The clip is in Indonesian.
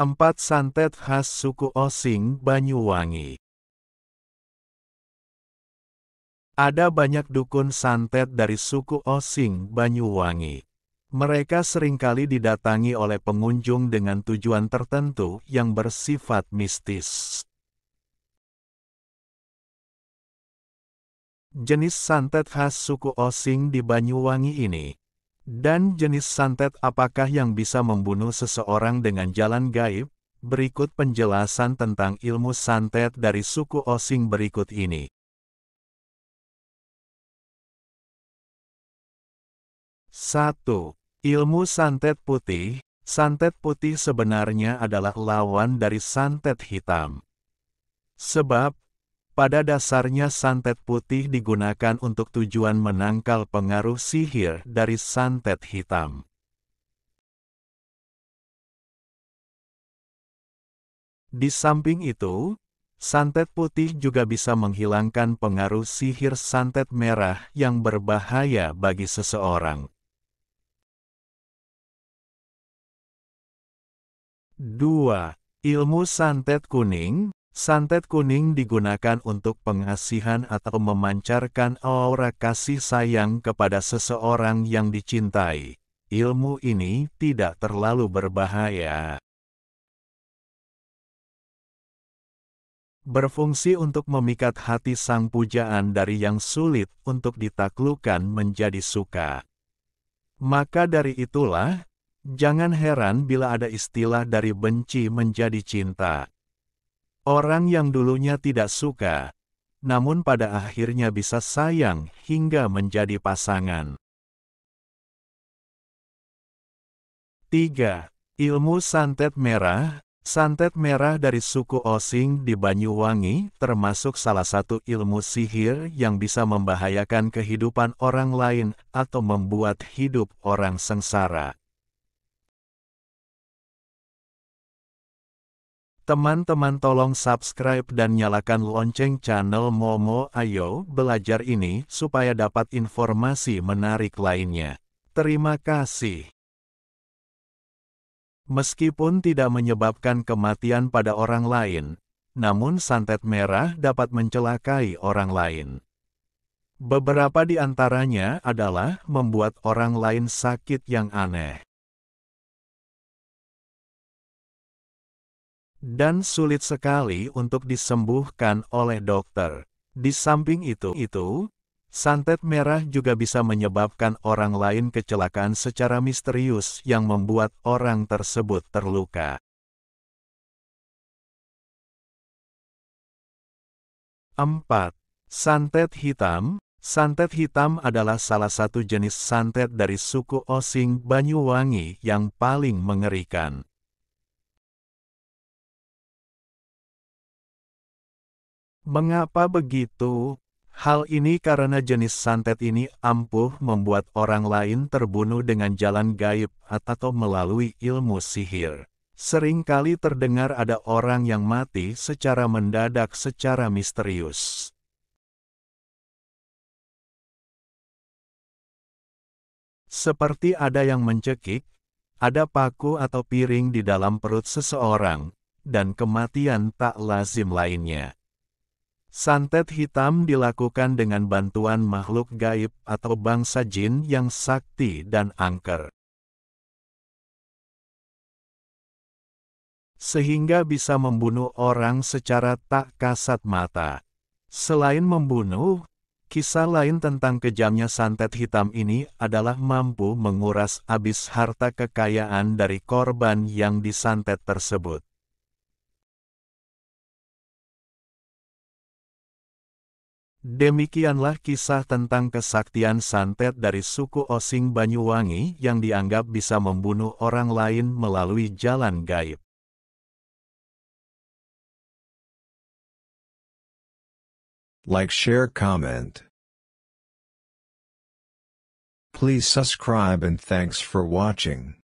4 santet khas suku Osing, Banyuwangi. Ada banyak dukun santet dari suku Osing, Banyuwangi. Mereka seringkali didatangi oleh pengunjung dengan tujuan tertentu yang bersifat mistis. Jenis santet khas suku Osing di Banyuwangi ini dan jenis santet apakah yang bisa membunuh seseorang dengan jalan gaib? Berikut penjelasan tentang ilmu santet dari suku Osing berikut ini. Satu, Ilmu santet putih Santet putih sebenarnya adalah lawan dari santet hitam. Sebab, pada dasarnya santet putih digunakan untuk tujuan menangkal pengaruh sihir dari santet hitam. Di samping itu, santet putih juga bisa menghilangkan pengaruh sihir santet merah yang berbahaya bagi seseorang. 2. Ilmu santet kuning, Santet kuning digunakan untuk pengasihan atau memancarkan aura kasih sayang kepada seseorang yang dicintai. Ilmu ini tidak terlalu berbahaya. Berfungsi untuk memikat hati sang pujaan dari yang sulit untuk ditaklukkan menjadi suka. Maka dari itulah, jangan heran bila ada istilah dari benci menjadi cinta. Orang yang dulunya tidak suka, namun pada akhirnya bisa sayang hingga menjadi pasangan. 3. Ilmu santet merah Santet merah dari suku Osing di Banyuwangi termasuk salah satu ilmu sihir yang bisa membahayakan kehidupan orang lain atau membuat hidup orang sengsara. Teman-teman tolong subscribe dan nyalakan lonceng channel Momo Ayo belajar ini supaya dapat informasi menarik lainnya. Terima kasih. Meskipun tidak menyebabkan kematian pada orang lain, namun santet merah dapat mencelakai orang lain. Beberapa di antaranya adalah membuat orang lain sakit yang aneh. dan sulit sekali untuk disembuhkan oleh dokter. Di samping itu, itu santet merah juga bisa menyebabkan orang lain kecelakaan secara misterius yang membuat orang tersebut terluka. Empat. Santet hitam Santet hitam adalah salah satu jenis santet dari suku Osing Banyuwangi yang paling mengerikan. Mengapa begitu? Hal ini karena jenis santet ini ampuh membuat orang lain terbunuh dengan jalan gaib atau melalui ilmu sihir. Seringkali terdengar ada orang yang mati secara mendadak secara misterius. Seperti ada yang mencekik, ada paku atau piring di dalam perut seseorang, dan kematian tak lazim lainnya. Santet hitam dilakukan dengan bantuan makhluk gaib atau bangsa jin yang sakti dan angker. Sehingga bisa membunuh orang secara tak kasat mata. Selain membunuh, kisah lain tentang kejamnya santet hitam ini adalah mampu menguras habis harta kekayaan dari korban yang disantet tersebut. Demikianlah kisah tentang kesaktian santet dari suku Osing Banyuwangi yang dianggap bisa membunuh orang lain melalui jalan gaib. Like, share, comment. Please subscribe and thanks for watching.